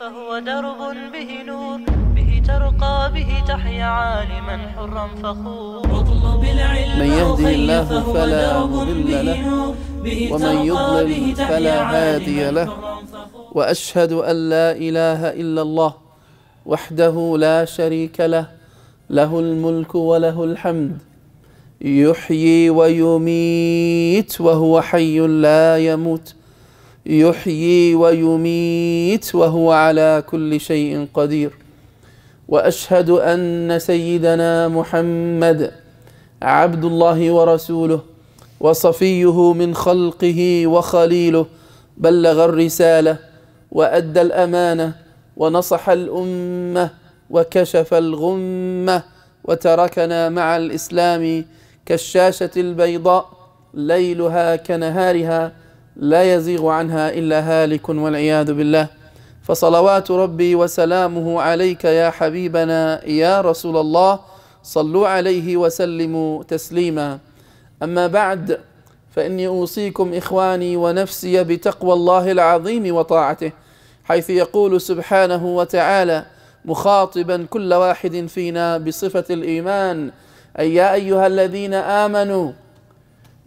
فهو درب به نور به ترقى به تحيا عالما حرا فخور واطلب العلم من يهده الله فلا مضل له ومن يضلل فلا هادي له واشهد ان لا اله الا الله وحده لا شريك له له الملك وله الحمد يحيي ويميت وهو حي لا يموت يحيي ويميت وهو على كل شيء قدير واشهد ان سيدنا محمد عبد الله ورسوله وصفيه من خلقه وخليله بلغ الرساله وادى الامانه ونصح الامه وكشف الغمه وتركنا مع الاسلام كالشاشه البيضاء ليلها كنهارها لا يزيغ عنها إلا هالك والعياذ بالله فصلوات ربي وسلامه عليك يا حبيبنا يا رسول الله صلوا عليه وسلموا تسليما أما بعد فإني أوصيكم إخواني ونفسي بتقوى الله العظيم وطاعته حيث يقول سبحانه وتعالى مخاطبا كل واحد فينا بصفة الإيمان أي يا أيها الذين آمنوا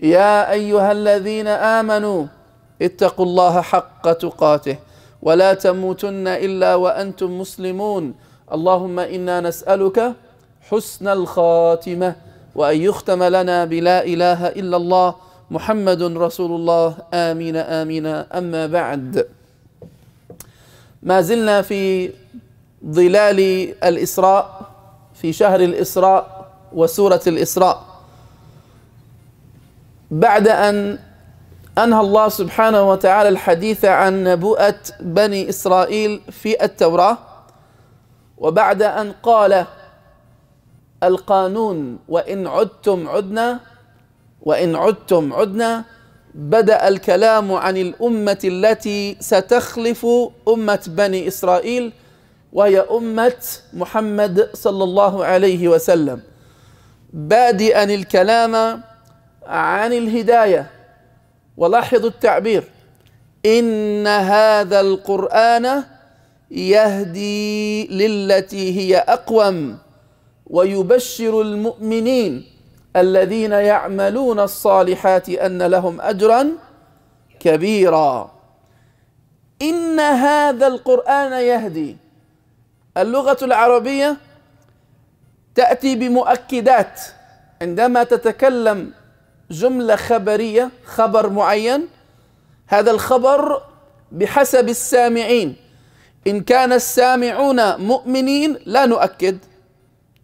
يا أيها الذين آمنوا اتقوا الله حق تقاته ولا تموتن الا وانتم مسلمون اللهم انا نسالك حسن الخاتمه وان يختم لنا بلا اله الا الله محمد رسول الله امين امين اما بعد ما زلنا في ظلال الاسراء في شهر الاسراء وسوره الاسراء بعد ان أنهى الله سبحانه وتعالى الحديث عن نبوءة بني إسرائيل في التوراة وبعد أن قال القانون وإن عدتم عدنا وإن عدتم عدنا بدأ الكلام عن الأمة التي ستخلف أمة بني إسرائيل وهي أمة محمد صلى الله عليه وسلم بادئا الكلام عن الهدايه ولاحظوا التعبير إن هذا القرآن يهدي للتي هي أقوم ويبشر المؤمنين الذين يعملون الصالحات أن لهم أجرا كبيرا إن هذا القرآن يهدي اللغة العربية تأتي بمؤكدات عندما تتكلم جملة خبرية خبر معين هذا الخبر بحسب السامعين إن كان السامعون مؤمنين لا نؤكد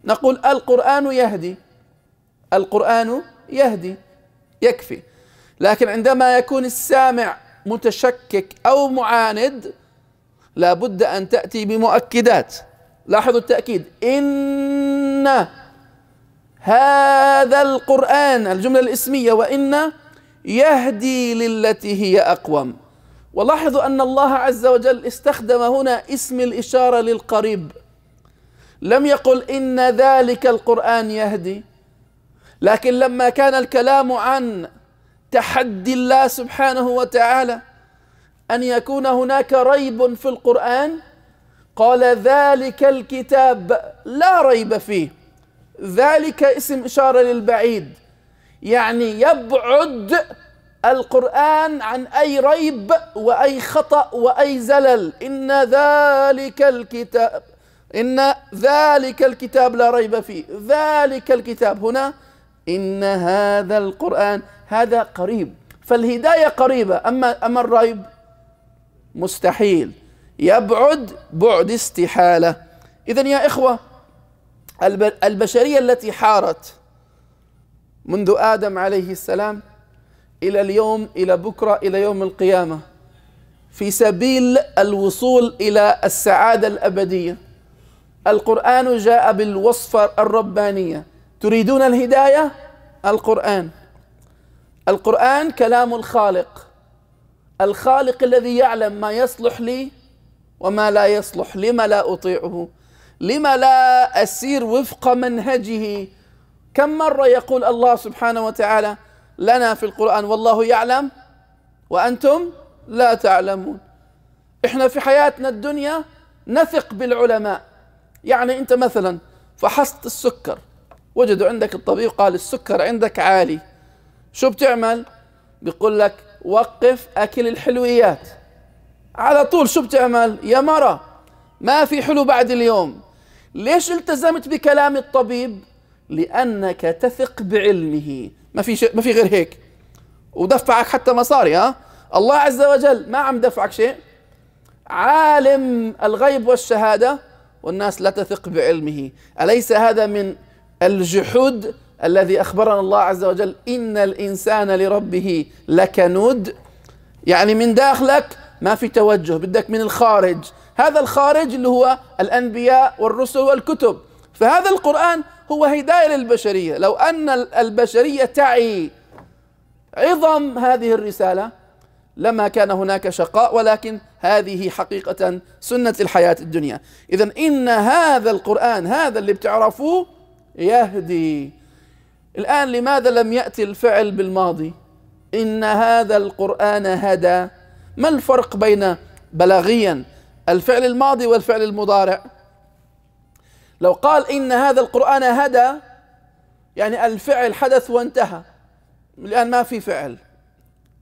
نقول القرآن يهدي القرآن يهدي يكفي لكن عندما يكون السامع متشكك أو معاند لابد أن تأتي بمؤكدات لاحظوا التأكيد إن هذا القرآن الجملة الاسمية وإن يهدي للتي هي أقوم ولاحظوا أن الله عز وجل استخدم هنا اسم الإشارة للقريب لم يقل إن ذلك القرآن يهدي لكن لما كان الكلام عن تحدي الله سبحانه وتعالى أن يكون هناك ريب في القرآن قال ذلك الكتاب لا ريب فيه ذلك اسم إشارة للبعيد يعني يبعد القرآن عن أي ريب وأي خطأ وأي زلل إن ذلك الكتاب إن ذلك الكتاب لا ريب فيه ذلك الكتاب هنا إن هذا القرآن هذا قريب فالهداية قريبة أما أما الريب مستحيل يبعد بعد استحالة إذا يا إخوة البشرية التي حارت منذ آدم عليه السلام إلى اليوم إلى بكرة إلى يوم القيامة في سبيل الوصول إلى السعادة الأبدية القرآن جاء بالوصفة الربانية تريدون الهداية القرآن القرآن كلام الخالق الخالق الذي يعلم ما يصلح لي وما لا يصلح لما لا أطيعه لما لا أسير وفق منهجه كم مرة يقول الله سبحانه وتعالى لنا في القرآن والله يعلم وأنتم لا تعلمون إحنا في حياتنا الدنيا نثق بالعلماء يعني أنت مثلا فحصت السكر وجدوا عندك الطبيب قال السكر عندك عالي شو بتعمل بيقول لك وقف أكل الحلويات على طول شو بتعمل يا مرة ما في حلو بعد اليوم ليش التزمت بكلام الطبيب لانك تثق بعلمه ما في شيء ما في غير هيك ودفعك حتى مصاري ها الله عز وجل ما عم دفعك شيء عالم الغيب والشهاده والناس لا تثق بعلمه اليس هذا من الجحود الذي اخبرنا الله عز وجل ان الانسان لربه لكنود يعني من داخلك ما في توجه بدك من الخارج هذا الخارج اللي هو الأنبياء والرسل والكتب فهذا القرآن هو هداية للبشرية لو أن البشرية تعي عظم هذه الرسالة لما كان هناك شقاء ولكن هذه حقيقة سنة الحياة الدنيا إذا إن هذا القرآن هذا اللي بتعرفوه يهدي الآن لماذا لم يأتي الفعل بالماضي إن هذا القرآن هدى ما الفرق بين بلاغيا الفعل الماضي والفعل المضارع لو قال إن هذا القرآن هدى يعني الفعل حدث وانتهى الآن ما في فعل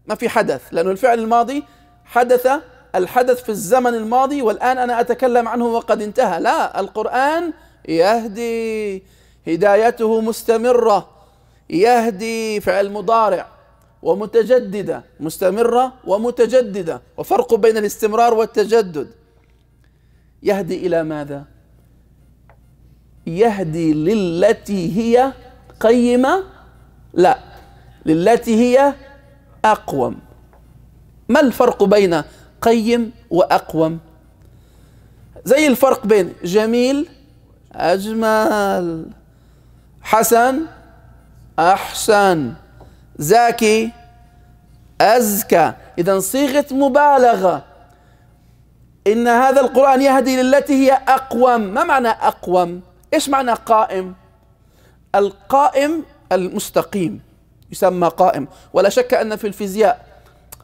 ما في حدث لأن الفعل الماضي حدث الحدث في الزمن الماضي والآن أنا أتكلم عنه وقد انتهى لا القرآن يهدي هدايته مستمرة يهدي فعل مضارع ومتجددة مستمرة ومتجددة وفرق بين الاستمرار والتجدد يهدي إلى ماذا؟ يهدي للتي هي قيمة لا للتي هي أقوم ما الفرق بين قيم وأقوم زي الفرق بين جميل أجمل حسن أحسن زاكي أزكى إذا صيغة مبالغة إن هذا القرآن يهدي للتي هي أقوم ما معنى أقوم إيش معنى قائم القائم المستقيم يسمى قائم ولا شك أن في الفيزياء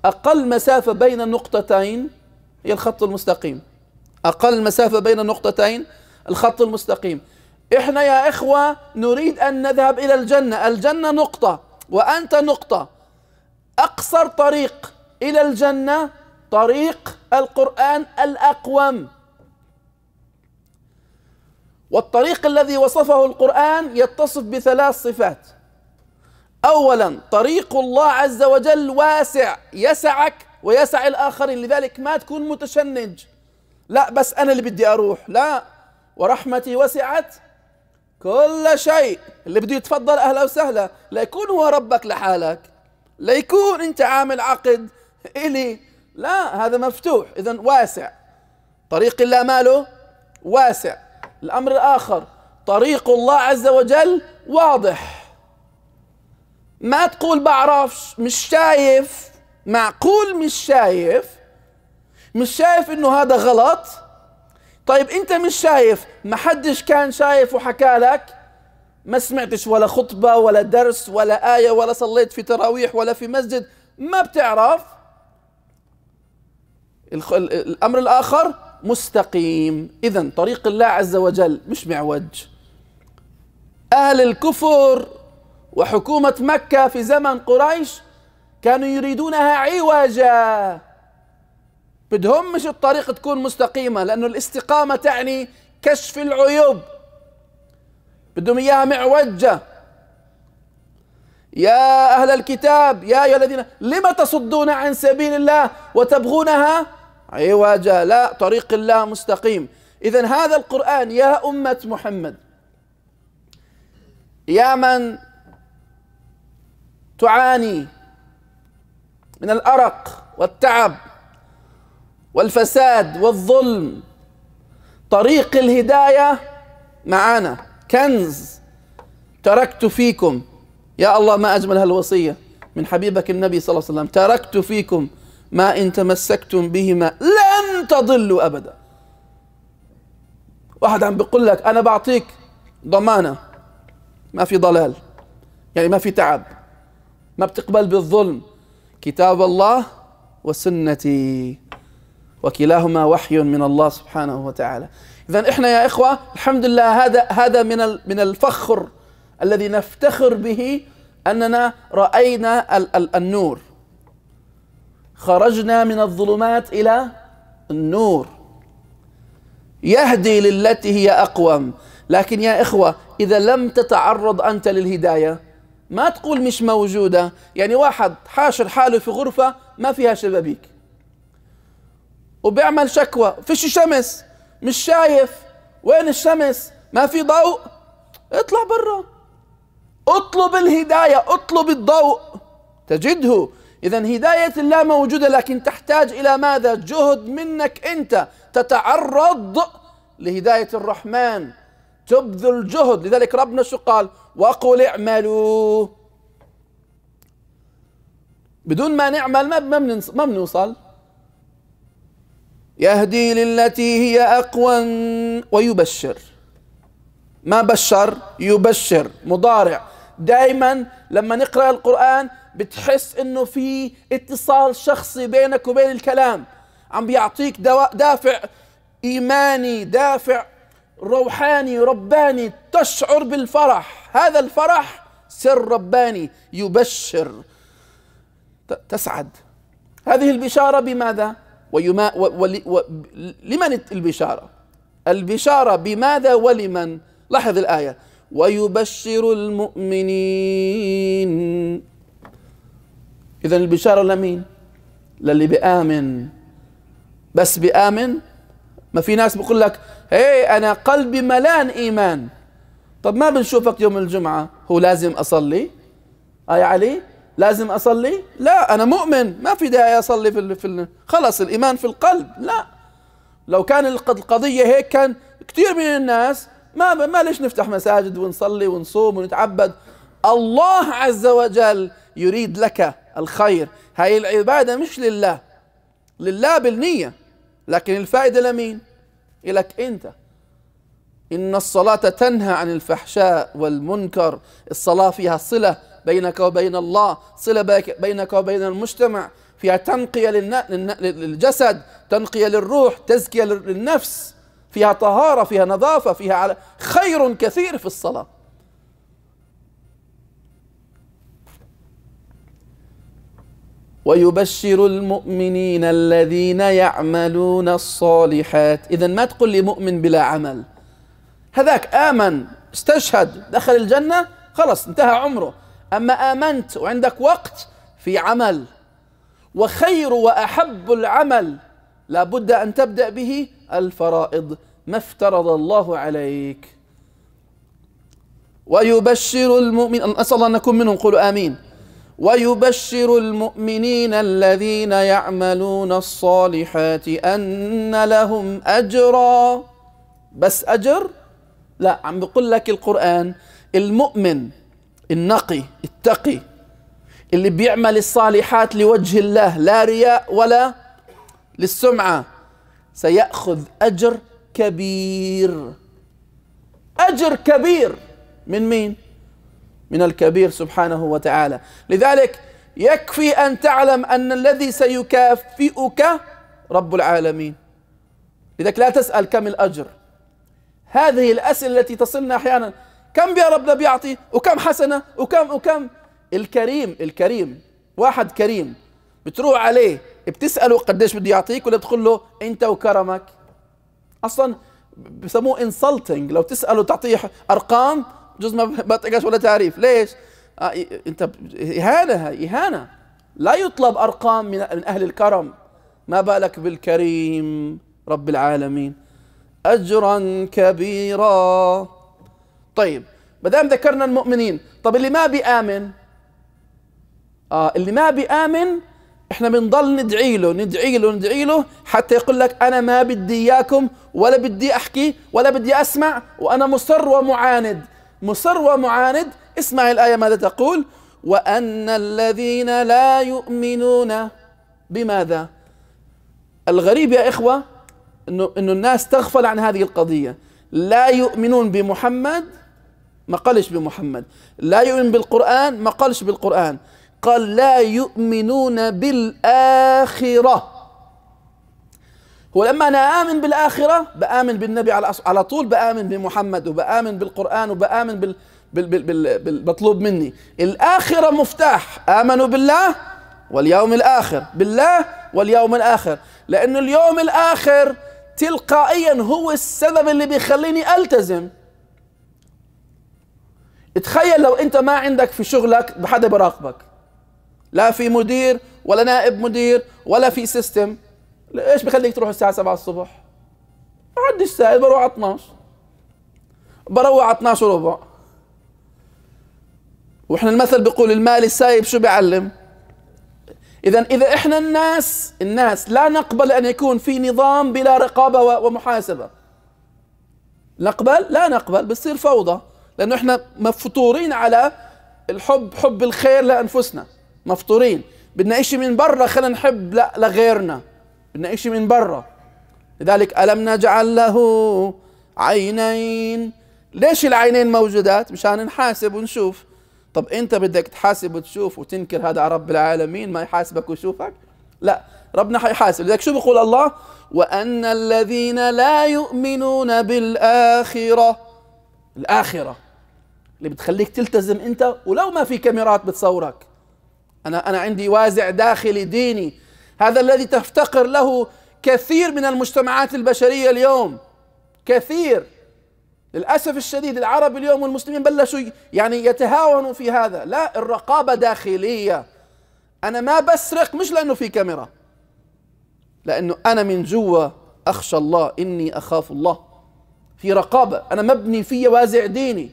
أقل مسافة بين النقطتين هي الخط المستقيم أقل مسافة بين النقطتين الخط المستقيم إحنا يا إخوة نريد أن نذهب إلى الجنة الجنة نقطة وأنت نقطة أقصر طريق إلى الجنة طريق القرآن الأقوم والطريق الذي وصفه القرآن يتصف بثلاث صفات أولا طريق الله عز وجل واسع يسعك ويسع الآخرين لذلك ما تكون متشنج لا بس أنا اللي بدي أروح لا ورحمتي وسعت كل شيء اللي بده يتفضل أهلا وسهلا ليكون هو ربك لحالك ليكون أنت عامل عقد إلي لا هذا مفتوح إذا واسع طريق الله ماله واسع الأمر الآخر طريق الله عز وجل واضح ما تقول بعرفش مش شايف معقول مش شايف مش شايف انه هذا غلط طيب انت مش شايف ما حدش كان شايف وحكى لك ما سمعتش ولا خطبة ولا درس ولا آية ولا صليت في تراويح ولا في مسجد ما بتعرف الأمر الآخر مستقيم إذا طريق الله عز وجل مش معوج أهل الكفر وحكومة مكة في زمن قريش كانوا يريدونها عوجا بدهم مش الطريق تكون مستقيمة لأنه الاستقامة تعني كشف العيوب بدهم إياها معوجة يا أهل الكتاب يا أيها الذين لم تصدون عن سبيل الله وتبغونها عوج لا طريق الله مستقيم إذا هذا القرآن يا أمة محمد يا من تعاني من الأرق والتعب والفساد والظلم طريق الهداية معانا كنز تركت فيكم يا الله ما أجمل هالوصية من حبيبك النبي صلى الله عليه وسلم تركت فيكم ما إن تمسكتم بهما لن تضلوا أبدا واحد عم بيقول لك أنا بعطيك ضمانة ما في ضلال يعني ما في تعب ما بتقبل بالظلم كتاب الله وسنتي وكلاهما وحي من الله سبحانه وتعالى إذا إحنا يا إخوة الحمد لله هذا هذا من من الفخر الذي نفتخر به أننا رأينا النور خرجنا من الظلمات إلى النور يهدي للتي هي أقوم لكن يا إخوة إذا لم تتعرض أنت للهداية ما تقول مش موجودة يعني واحد حاشر حاله في غرفة ما فيها شبابيك وبيعمل شكوى فيش شمس مش شايف وين الشمس ما في ضوء اطلع برا اطلب الهداية اطلب الضوء تجده إذا هداية الله موجودة لكن تحتاج إلى ماذا؟ جهد منك أنت تتعرض لهداية الرحمن تبذل جهد لذلك ربنا شو قال وقل اعملوا بدون ما نعمل ما ما بنوصل يهدي للتي هي أقوى ويبشر ما بشر يبشر مضارع دائما لما نقرأ القرآن بتحس انه في اتصال شخصي بينك وبين الكلام عم بيعطيك دافع ايماني دافع روحاني رباني تشعر بالفرح هذا الفرح سر رباني يبشر تسعد هذه البشارة بماذا ويما و لمن البشارة البشارة بماذا ولمن لاحظ الآية ويبشر المؤمنين إذا البشارة لمين؟ للي بآمن بس بآمن ما في ناس بقول لك هي إيه، أنا قلبي ملان إيمان طب ما بنشوفك يوم الجمعة هو لازم أصلي أي علي لازم أصلي لا أنا مؤمن ما في داعي أصلي في, ال... في ال... خلص الإيمان في القلب لا لو كان القضية هيك كان كثير من الناس ما ما ليش نفتح مساجد ونصلي ونصوم ونتعبد الله عز وجل يريد لك الخير هاي العبادة مش لله لله بالنية لكن الفائدة لمين إلك أنت إن الصلاة تنهى عن الفحشاء والمنكر الصلاة فيها صلة بينك وبين الله صلة بينك وبين المجتمع فيها تنقية للجسد تنقية للروح تزكية للنفس فيها طهارة فيها نظافة فيها خير كثير في الصلاة ويبشر المؤمنين الذين يعملون الصالحات إذا ما تقول لي مؤمن بلا عمل هذاك آمن استشهد دخل الجنة خلص انتهى عمره أما آمنت وعندك وقت في عمل وخير وأحب العمل لابد أن تبدأ به الفرائض ما افترض الله عليك ويبشر المؤمن أسأل الله أن نكون منهم قولوا آمين ويبشر المؤمنين الذين يعملون الصالحات أن لهم أجرا بس أجر لا عم بقول لك القرآن المؤمن النقي التقي اللي بيعمل الصالحات لوجه الله لا رياء ولا للسمعة سيأخذ أجر كبير أجر كبير من مين؟ من الكبير سبحانه وتعالى لذلك يكفي أن تعلم أن الذي سيكافئك رب العالمين لذلك لا تسأل كم الأجر هذه الأسئلة التي تصلنا أحيانا كم يا ربنا بيعطي وكم حسنة وكم وكم الكريم الكريم واحد كريم بتروح عليه بتسأله قديش بده يعطيك ولا بتقول له أنت وكرمك أصلا بسموه insulting لو تسأله تعطيه أرقام جزء ما بطقش ولا تعريف ليش آه، انت اهانه اهانه لا يطلب ارقام من من اهل الكرم ما بالك بالكريم رب العالمين اجرا كبيرا طيب ما دام ذكرنا المؤمنين طب اللي ما بيامن اه اللي ما بيامن احنا بنضل ندعي له ندعي له ندعي له حتى يقول لك انا ما بدي اياكم ولا بدي احكي ولا بدي اسمع وانا مصر ومعاند مصر ومعاند اسمع الآية ماذا تقول وأن الذين لا يؤمنون بماذا الغريب يا إخوة أنه, إنه الناس تغفل عن هذه القضية لا يؤمنون بمحمد ما قالش بمحمد لا يؤمن بالقرآن ما قالش بالقرآن قال لا يؤمنون بالآخرة ولما انا امن بالاخره بامن بالنبي على على طول بامن بمحمد وبامن بالقران وبامن بال بالمطلوب مني الآخرة مفتاح آمنوا بالله واليوم الآخر بالله واليوم الآخر لأن اليوم الآخر تلقائيا هو السبب اللي بيخليني ألتزم تخيل لو أنت ما عندك في شغلك حدا براقبك لا في مدير ولا نائب مدير ولا في سيستم ايش بخليك تروح الساعه 7 الصبح؟ بعد الساعه بروح على 12 بروح على 12 وربع واحنا المثل بيقول المال السايب شو بيعلم؟ اذا اذا احنا الناس الناس لا نقبل ان يكون في نظام بلا رقابه ومحاسبه نقبل؟ لا نقبل بتصير فوضى لانه احنا مفطورين على الحب حب الخير لانفسنا مفطورين بدنا شيء من برا خلينا نحب لغيرنا بدنا شيء من برا لذلك ألم نجعل له عينين ليش العينين موجودات مشان نحاسب ونشوف طب انت بدك تحاسب وتشوف وتنكر هذا على رب العالمين ما يحاسبك ويشوفك لا ربنا حيحاسب لذلك شو بيقول الله وأن الذين لا يؤمنون بالآخرة الآخرة اللي بتخليك تلتزم انت ولو ما في كاميرات بتصورك انا انا عندي وازع داخلي ديني هذا الذي تفتقر له كثير من المجتمعات البشرية اليوم كثير للأسف الشديد العرب اليوم والمسلمين بلشوا يعني يتهاونوا في هذا لا الرقابة داخلية أنا ما بسرق مش لأنه في كاميرا لأنه أنا من جوا أخشى الله إني أخاف الله في رقابة أنا مبني في وازع ديني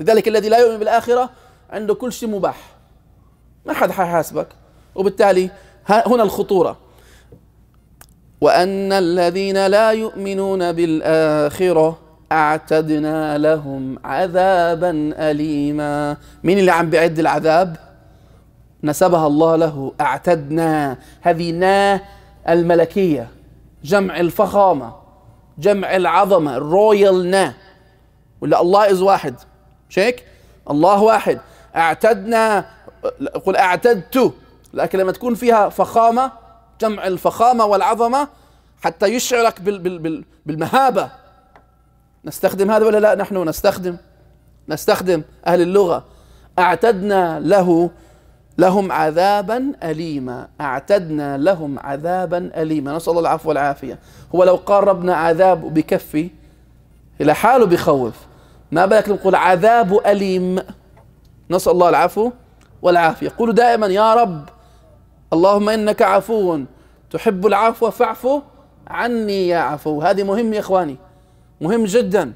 لذلك الذي لا يؤمن بالآخرة عنده كل شيء مباح ما حد حيحاسبك وبالتالي هنا الخطورة وأن الذين لا يؤمنون بالآخرة أعتدنا لهم عذابا أليما مين اللي عم بيعد العذاب نسبها الله له أعتدنا هذه نا الملكية جمع الفخامة جمع العظمة الرويال نا ولا الله إز واحد شيك الله واحد أعتدنا قل أعتدت لكن لما تكون فيها فخامة جمع الفخامة والعظمة حتى يشعرك بال بال بال بالمهابة نستخدم هذا ولا لا نحن نستخدم نستخدم أهل اللغة أعتدنا له لهم عذابا أليما أعتدنا لهم عذابا أليما نسأل الله العفو والعافية هو لو قال ربنا عذاب بكفي إلى حاله بخوف ما بالك نقول عذاب أليم نسأل الله العفو والعافية قولوا دائما يا رب اللهم إنك عفو تحب العفو فاعف عني يا عفو هذه مهم يا إخواني مهم جدا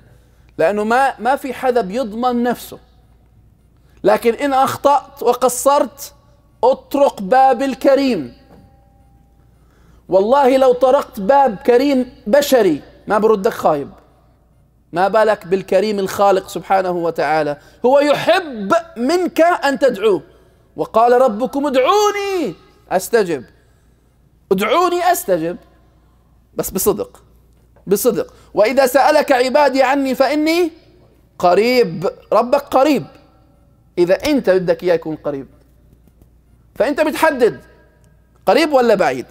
لأنه ما ما في حدا بيضمن نفسه لكن إن أخطأت وقصرت أطرق باب الكريم والله لو طرقت باب كريم بشري ما بردك خايب ما بالك بالكريم الخالق سبحانه وتعالى هو يحب منك أن تدعوه وقال ربكم ادعوني أستجب ادعوني أستجب بس بصدق بصدق وإذا سألك عبادي عني فإني قريب ربك قريب إذا أنت بدك إياه يكون قريب فأنت بتحدد قريب ولا بعيد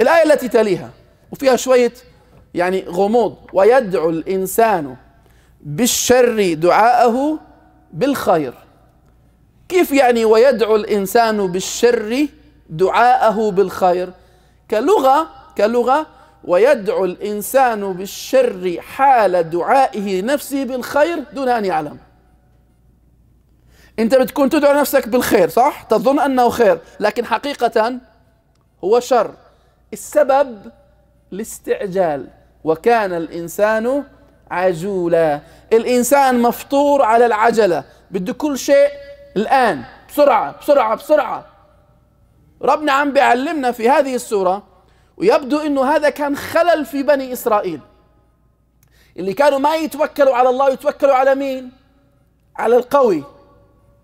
الآية التي تليها وفيها شوية يعني غموض ويدعو الإنسان بالشر دعاءه بالخير كيف يعني ويدعو الإنسان بالشر دعاءه بالخير كلغة كلغة ويدعو الإنسان بالشر حال دعائه نفسه بالخير دون أن يعلم أنت بتكون تدعو نفسك بالخير صح؟ تظن أنه خير لكن حقيقة هو شر السبب الاستعجال وكان الإنسان عجولا الإنسان مفطور على العجلة بده كل شيء الآن بسرعة بسرعة بسرعة ربنا عم بيعلمنا في هذه السورة ويبدو أنه هذا كان خلل في بني إسرائيل اللي كانوا ما يتوكلوا على الله يتوكلوا على مين على القوي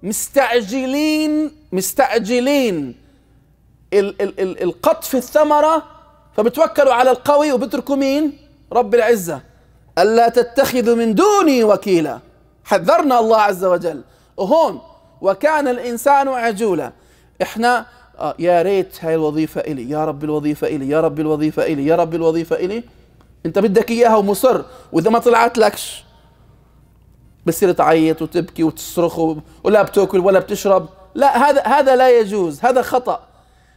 مستعجلين مستعجلين ال ال ال القطف الثمرة فبتوكلوا على القوي وبتركوا مين رب العزة ألا تتخذوا من دوني وكيلا حذرنا الله عز وجل وهون وكان الإنسان عجولا احنا آه يا ريت هاي الوظيفة إلي يا رب الوظيفة إلي يا رب الوظيفة إلي يا رب الوظيفة إلي أنت بدك إياها ومصر وإذا ما طلعت لكش بصير تعيط وتبكي وتصرخ ولا بتاكل ولا بتشرب لا هذا هذا لا يجوز هذا خطأ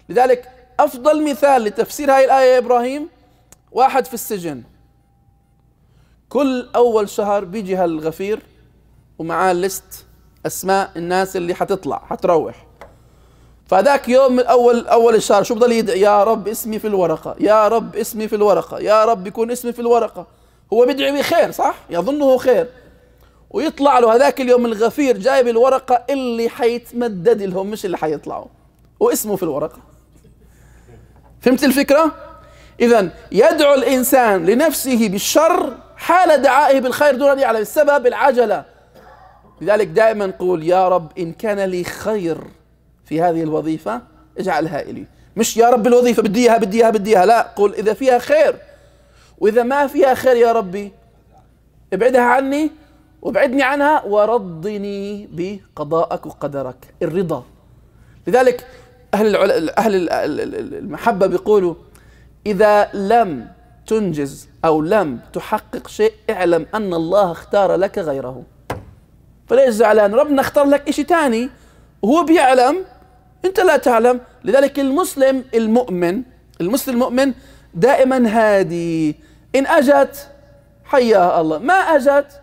لذلك أفضل مثال لتفسير هاي الآية يا إبراهيم واحد في السجن كل أول شهر بيجي هالغفير ومعاه لست أسماء الناس اللي حتطلع حتروح فذاك يوم من اول اول الشهر شو بضل يدعي يا رب اسمي في الورقه يا رب اسمي في الورقه يا رب يكون اسمي في الورقه هو بيدعي بخير صح يظنه خير ويطلع له هذاك اليوم الغفير جايب الورقه اللي حيتمدد لهم مش اللي حيطلعوا واسمه في الورقه فهمت الفكره اذا يدعو الانسان لنفسه بالشر حال دعائه بالخير دون ان يعلم السبب العجله لذلك دائما قول يا رب ان كان لي خير في هذه الوظيفة اجعلها إلي مش يا رب الوظيفة بدي إياها بدي إياها بدي إياها لا قل إذا فيها خير وإذا ما فيها خير يا ربي ابعدها عني وابعدني عنها ورضني بقضائك وقدرك الرضا لذلك أهل, أهل المحبة بيقولوا إذا لم تنجز أو لم تحقق شيء اعلم أن الله اختار لك غيره فليش زعلان ربنا اختار لك شيء ثاني وهو بيعلم أنت لا تعلم لذلك المسلم المؤمن المسلم المؤمن دائما هادي إن أجت حياها الله ما أجت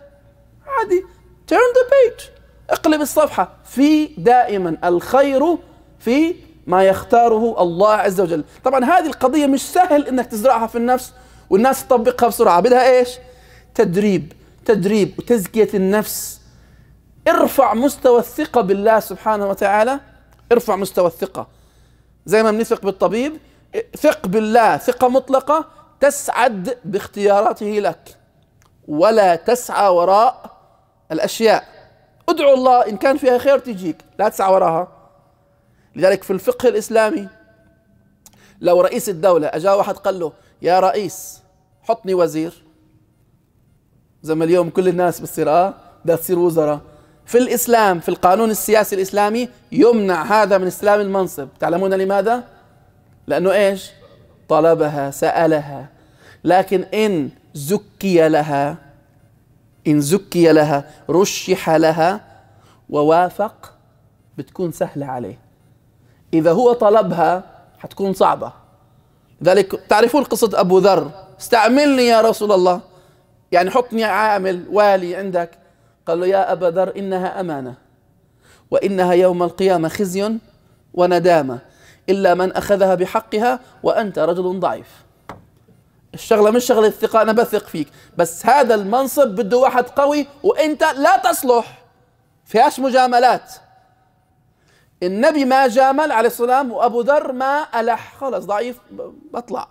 عادي turn the page اقلب الصفحة في دائما الخير في ما يختاره الله عز وجل طبعا هذه القضية مش سهل انك تزرعها في النفس والناس تطبقها بسرعة بدها ايش تدريب تدريب وتزكية النفس ارفع مستوى الثقة بالله سبحانه وتعالى ارفع مستوى الثقة زي ما بنثق بالطبيب ثق بالله ثقة مطلقة تسعد باختياراته لك ولا تسعى وراء الأشياء ادعو الله إن كان فيها خير تجيك لا تسعى وراها لذلك في الفقه الإسلامي لو رئيس الدولة أجا واحد قال له يا رئيس حطني وزير زي ما اليوم كل الناس بتصير آه بدها تصير وزراء في الإسلام في القانون السياسي الإسلامي يمنع هذا من استلام المنصب تعلمون لماذا؟ لأنه إيش؟ طلبها سألها لكن إن زكي لها إن زكي لها رشح لها ووافق بتكون سهلة عليه إذا هو طلبها حتكون صعبة لذلك تعرفون قصة أبو ذر استعملني يا رسول الله يعني حطني عامل والي عندك قال له يا أبا ذر إنها أمانة وإنها يوم القيامة خزي وندامة إلا من أخذها بحقها وأنت رجل ضعيف الشغله مش شغله الثقه انا بثق فيك بس هذا المنصب بده واحد قوي وانت لا تصلح فيهاش مجاملات النبي ما جامل عليه السلام وابو ذر ما الح خلص ضعيف بطلع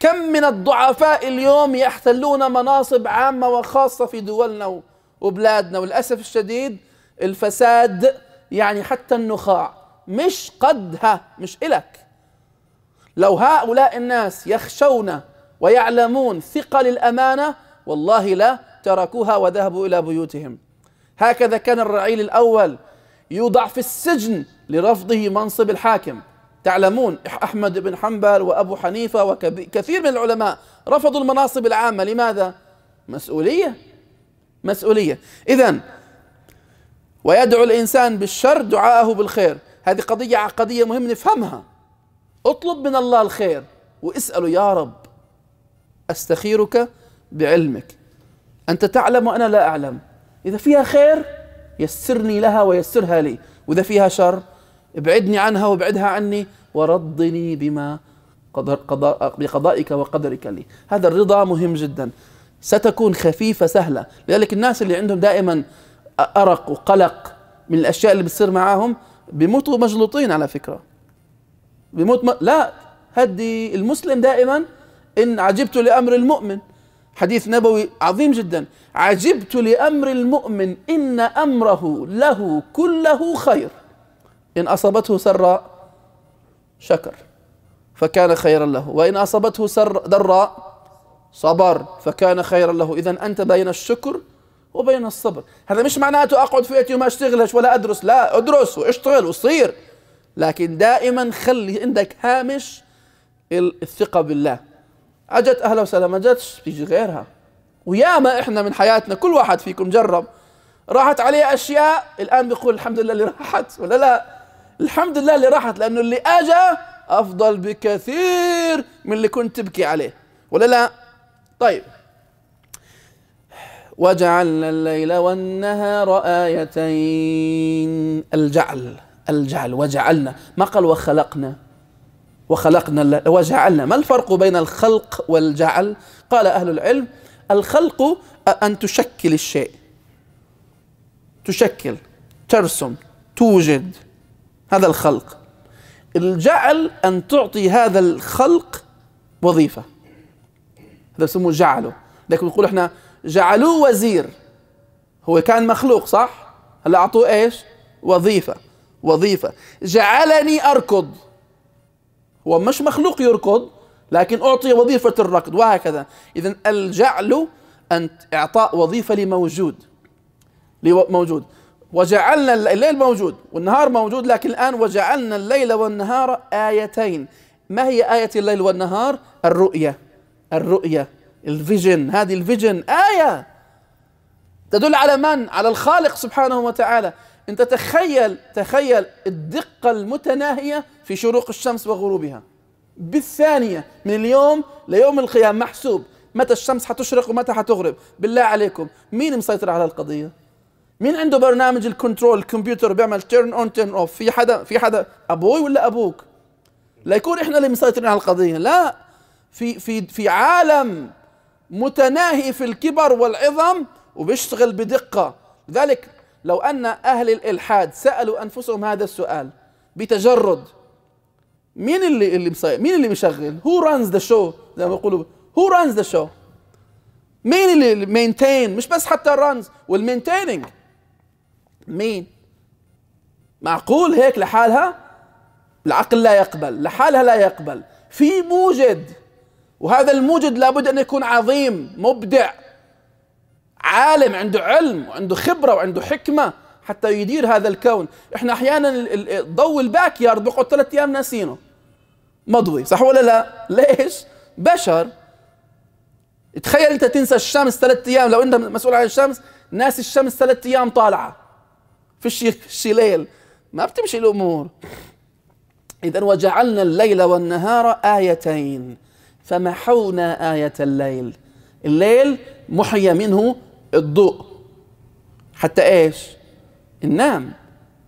كم من الضعفاء اليوم يحتلون مناصب عامه وخاصه في دولنا وبلادنا وللاسف الشديد الفساد يعني حتى النخاع مش قدها مش إلك لو هؤلاء الناس يخشون ويعلمون ثقل الأمانة والله لا تركوها وذهبوا إلى بيوتهم هكذا كان الرعيل الأول يوضع في السجن لرفضه منصب الحاكم تعلمون أحمد بن حنبل وأبو حنيفة وكثير من العلماء رفضوا المناصب العامة لماذا؟ مسؤولية مسؤولية إذا ويدعو الإنسان بالشر دعاءه بالخير هذه قضية عقدية مهم نفهمها اطلب من الله الخير واسأله يا رب أستخيرك بعلمك أنت تعلم وأنا لا أعلم إذا فيها خير يسرني لها ويسرها لي وإذا فيها شر ابعدني عنها وابعدها عني ورضني بما قدر قضاء بقضائك وقدرك لي هذا الرضا مهم جدا ستكون خفيفة سهلة لذلك الناس اللي عندهم دائما أرق وقلق من الأشياء اللي بتصير معاهم بيموتوا مجلوطين على فكرة بيموت م... لا هدي المسلم دائما إن عجبت لأمر المؤمن حديث نبوي عظيم جدا عجبت لأمر المؤمن إن أمره له كله خير إن أصابته سراء شكر فكان خيرا له وإن أصابته سر ضراء صبر فكان خيرا له إذا أنت بين الشكر وبين الصبر هذا مش معناته أقعد في بيتي وما أشتغلش ولا أدرس لا أدرس وأشتغل وصير لكن دائما خلي عندك هامش الثقة بالله أجت أهلا وسهلا ما جتش تيجي غيرها وياما إحنا من حياتنا كل واحد فيكم جرب راحت عليه أشياء الآن بيقول الحمد لله اللي راحت ولا لا الحمد لله اللي راحت لأنه اللي أجا أفضل بكثير من اللي كنت تبكي عليه ولا لا طيب وجعلنا الليل والنهار آيتين الجعل الجعل وجعلنا ما قال وخلقنا وخلقنا وجعلنا ما الفرق بين الخلق والجعل قال أهل العلم الخلق أن تشكل الشيء تشكل ترسم توجد هذا الخلق الجعل أن تعطي هذا الخلق وظيفة هذا يسموه جعله لكن بنقول احنا جعلوه وزير هو كان مخلوق صح هلا اعطوه ايش وظيفه وظيفه جعلني اركض هو مش مخلوق يركض لكن اعطي وظيفه الركض وهكذا اذا الجعل ان اعطاء وظيفه لموجود لموجود وجعلنا الليل موجود والنهار موجود لكن الآن وجعلنا الليل والنهار آيتين ما هي آية الليل والنهار الرؤية الرؤية الفيجن هذه الفيجن آية تدل على من؟ على الخالق سبحانه وتعالى أنت تخيل تخيل الدقة المتناهية في شروق الشمس وغروبها بالثانية من اليوم ليوم القيامة محسوب متى الشمس حتشرق ومتى حتغرب بالله عليكم مين مسيطر على القضية مين عنده برنامج الكنترول الكمبيوتر بيعمل تيرن اون تيرن اوف في حدا في حدا ابوي ولا ابوك ليكون احنا اللي مسيطرين على القضية لا في في في عالم متناهي في الكبر والعظم وبيشتغل بدقة لذلك لو أن أهل الإلحاد سألوا أنفسهم هذا السؤال بتجرد مين اللي اللي مصي... مين اللي بيشغل هو رانز ذا شو زي ما بيقولوا هو رانز ذا شو مين اللي مينتين مش بس حتى الرانز والمينتيننج مين معقول هيك لحالها العقل لا يقبل لحالها لا يقبل في موجد وهذا الموجد لابد أن يكون عظيم مبدع عالم عنده علم وعنده خبرة وعنده حكمة حتى يدير هذا الكون احنا أحيانا الضوء الباك يارد بقعد ثلاث أيام ناسينه مضوي صح ولا لا ليش بشر تخيل انت تنسى الشمس ثلاث ايام لو انت مسؤول عن الشمس ناسي الشمس ثلاث ايام طالعه فيش في ليل ما بتمشي الامور اذا وجعلنا الليل والنهار ايتين فمحونا آية الليل الليل محي منه الضوء حتى ايش ننام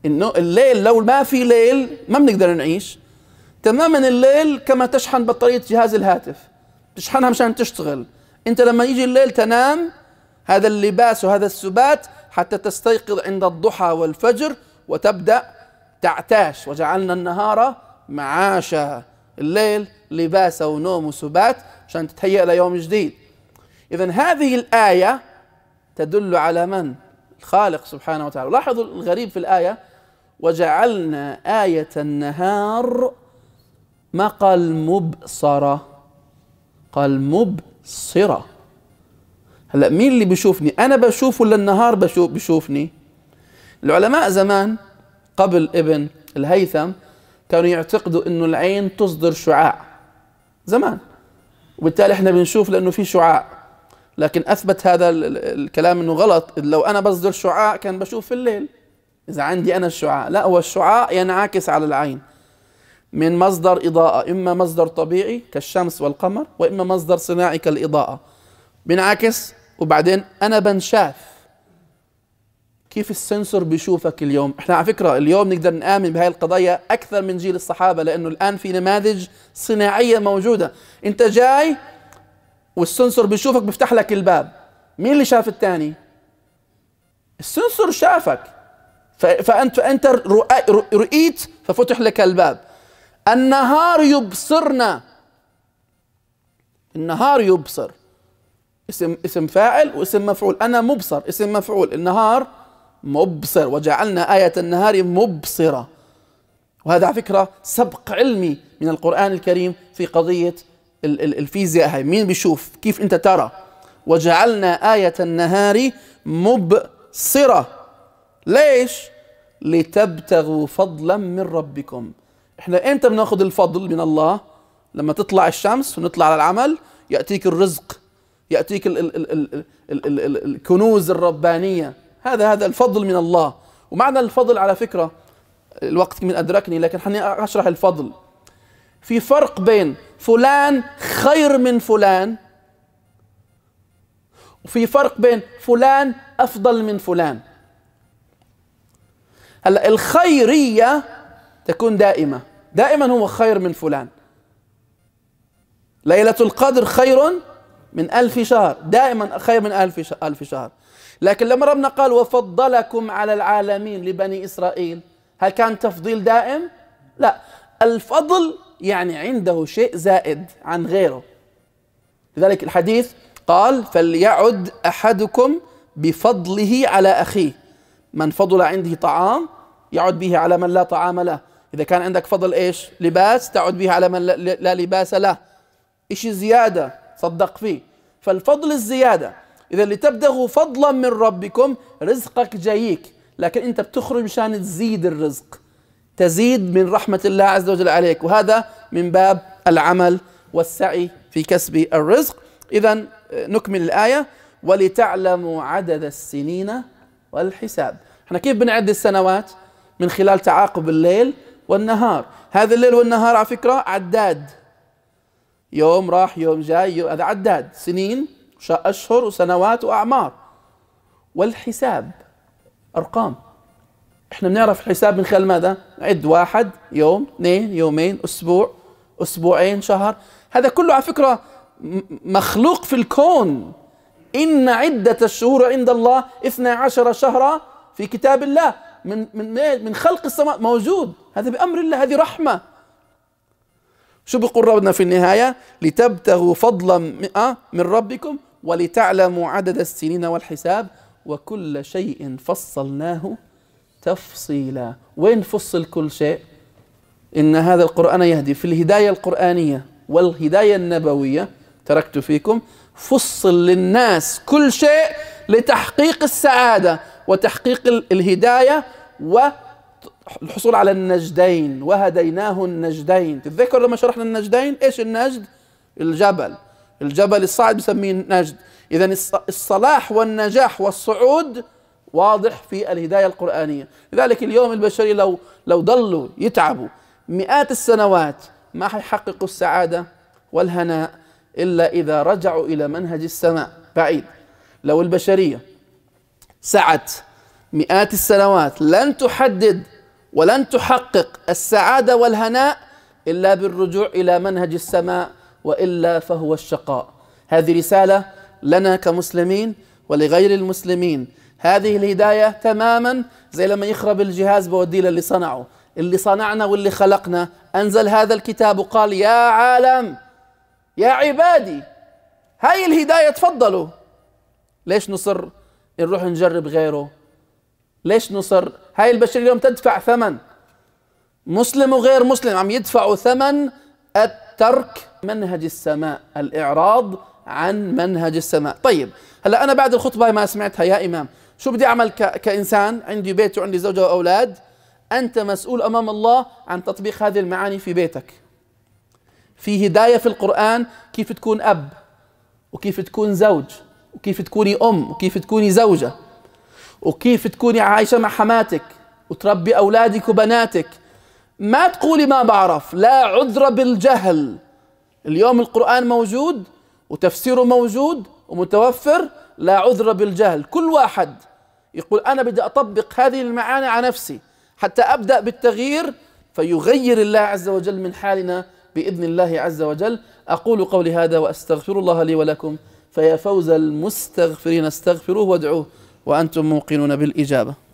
انه الليل لو ما في ليل ما بنقدر نعيش تماما الليل كما تشحن بطارية جهاز الهاتف تشحنها مشان تشتغل انت لما يجي الليل تنام هذا اللباس وهذا السبات حتى تستيقظ عند الضحى والفجر وتبدأ تعتاش وجعلنا النهار معاشا الليل لباسه ونوم وسبات عشان تتهيأ ليوم جديد إذا هذه الآية تدل على من؟ الخالق سبحانه وتعالى لاحظوا الغريب في الآية وجعلنا آية النهار ما قال مبصرة قال مبصرة هلا مين اللي بيشوفني؟ أنا بشوف ولا النهار بشوف بشوفني؟ العلماء زمان قبل ابن الهيثم كانوا يعتقدوا انه العين تصدر شعاع زمان وبالتالي احنا بنشوف لانه في شعاع لكن اثبت هذا الكلام انه غلط لو انا بصدر شعاع كان بشوف في الليل اذا عندي انا الشعاع لا هو الشعاع ينعكس على العين من مصدر اضاءه اما مصدر طبيعي كالشمس والقمر واما مصدر صناعي كالاضاءه بنعكس وبعدين انا بنشاف كيف السنسور بيشوفك اليوم احنا على فكره اليوم نقدر نامن بهاي القضايا اكثر من جيل الصحابه لانه الان في نماذج صناعيه موجوده انت جاي والسنسور بيشوفك بيفتح لك الباب مين اللي شاف الثاني السنسور شافك فانت فانت رؤيت ففتح لك الباب النهار يبصرنا النهار يبصر اسم اسم فاعل واسم مفعول انا مبصر اسم مفعول النهار مبصر وجعلنا آية النهار مبصرة وهذا على فكرة سبق علمي من القرآن الكريم في قضية الفيزياء هاي مين بيشوف كيف أنت ترى وجعلنا آية النهار مبصرة ليش؟ لتبتغوا فضلا من ربكم احنا امتى بناخذ الفضل من الله لما تطلع الشمس ونطلع على العمل يأتيك الرزق يأتيك الكنوز الربانية هذا هذا الفضل من الله ومعنى الفضل على فكرة الوقت من أدركني لكن حني أشرح الفضل في فرق بين فلان خير من فلان وفي فرق بين فلان أفضل من فلان هلا الخيرية تكون دائمة دائما هو خير من فلان ليلة القدر خير من ألف شهر دائما خير من ألف ألف شهر لكن لما ربنا قال وفضلكم على العالمين لبني إسرائيل هل كان تفضيل دائم؟ لا الفضل يعني عنده شيء زائد عن غيره لذلك الحديث قال فليعد أحدكم بفضله على أخيه من فضل عنده طعام يعد به على من لا طعام له إذا كان عندك فضل إيش لباس تعد به على من لا لباس له إيش زيادة صدق فيه فالفضل الزيادة إذا لتبتغوا فضلا من ربكم رزقك جايك لكن أنت بتخرج مشان تزيد الرزق تزيد من رحمة الله عز وجل عليك وهذا من باب العمل والسعي في كسب الرزق إذا نكمل الآية ولتعلموا عدد السنين والحساب احنا كيف بنعد السنوات من خلال تعاقب الليل والنهار هذا الليل والنهار على فكرة عداد يوم راح يوم جاي هذا عداد سنين أشهر وسنوات وأعمار والحساب أرقام احنا بنعرف الحساب من خلال ماذا؟ عد واحد يوم اثنين يومين أسبوع أسبوعين شهر هذا كله على فكرة مخلوق في الكون إن عدة الشهور عند الله اثنى عشر شهرا في كتاب الله من من من خلق السماء موجود هذا بأمر الله هذه رحمة شو بيقول ربنا في النهاية لتبتغوا فضلا آه، من ربكم ولتعلموا عدد السنين والحساب وكل شيء فصلناه تفصيلا وين فصل كل شيء إن هذا القرآن يهدي في الهداية القرآنية والهداية النبوية تركت فيكم فصل للناس كل شيء لتحقيق السعادة وتحقيق الهداية والحصول على النجدين وهديناه النجدين تتذكر لما شرحنا النجدين إيش النجد؟ الجبل الجبل الصاعد بسميه نجد إذا الصلاح والنجاح والصعود واضح في الهداية القرآنية لذلك اليوم البشري لو لو ضلوا يتعبوا مئات السنوات ما حيحققوا السعادة والهناء إلا إذا رجعوا إلى منهج السماء بعيد لو البشرية سعت مئات السنوات لن تحدد ولن تحقق السعادة والهناء إلا بالرجوع إلى منهج السماء والا فهو الشقاء هذه رساله لنا كمسلمين ولغير المسلمين هذه الهدايه تماما زي لما يخرب الجهاز بودي للي صنعه اللي صنعنا واللي خلقنا انزل هذا الكتاب وقال يا عالم يا عبادي هاي الهدايه تفضلوا ليش نصر نروح نجرب غيره ليش نصر هاي البشريه اليوم تدفع ثمن مسلم وغير مسلم عم يدفعوا ثمن الترك منهج السماء الإعراض عن منهج السماء طيب هلا أنا بعد الخطبة ما سمعتها يا إمام شو بدي أعمل كإنسان عندي بيت وعندي زوجة وأولاد أنت مسؤول أمام الله عن تطبيق هذه المعاني في بيتك في هداية في القرآن كيف تكون أب وكيف تكون زوج وكيف تكوني أم وكيف تكوني زوجة وكيف تكوني عايشة مع حماتك وتربي أولادك وبناتك ما تقولي ما بعرف لا عذر بالجهل اليوم القرآن موجود وتفسيره موجود ومتوفر لا عذر بالجهل كل واحد يقول أنا بدي أطبق هذه المعاني على نفسي حتى أبدأ بالتغيير فيغير الله عز وجل من حالنا بإذن الله عز وجل أقول قولي هذا وأستغفر الله لي ولكم فيا فوز المستغفرين استغفروه وادعوه وأنتم موقنون بالإجابة